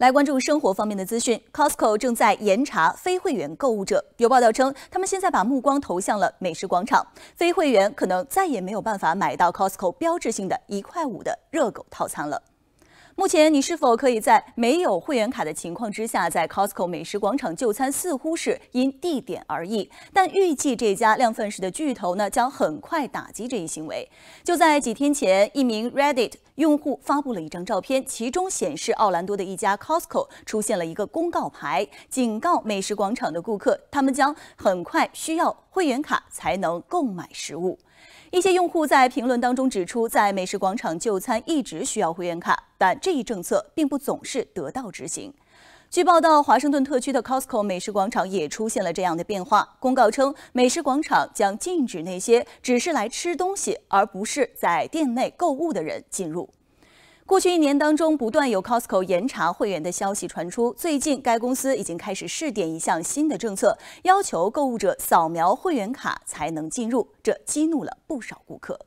来关注生活方面的资讯，Costco 正在严查非会员购物者。有报道称，他们现在把目光投向了美食广场，非会员可能再也没有办法买到 Costco 标志性的一块五的热狗套餐了。目前，你是否可以在没有会员卡的情况之下在 Costco 美食广场就餐？似乎是因地点而异，但预计这家量贩式的巨头呢将很快打击这一行为。就在几天前，一名 Reddit 用户发布了一张照片，其中显示奥兰多的一家 Costco 出现了一个公告牌，警告美食广场的顾客，他们将很快需要会员卡才能购买食物。一些用户在评论当中指出，在美食广场就餐一直需要会员卡，但这一政策并不总是得到执行。据报道，华盛顿特区的 Costco 美食广场也出现了这样的变化。公告称，美食广场将禁止那些只是来吃东西而不是在店内购物的人进入。过去一年当中，不断有 Costco 严查会员的消息传出。最近，该公司已经开始试点一项新的政策，要求购物者扫描会员卡才能进入，这激怒了不少顾客。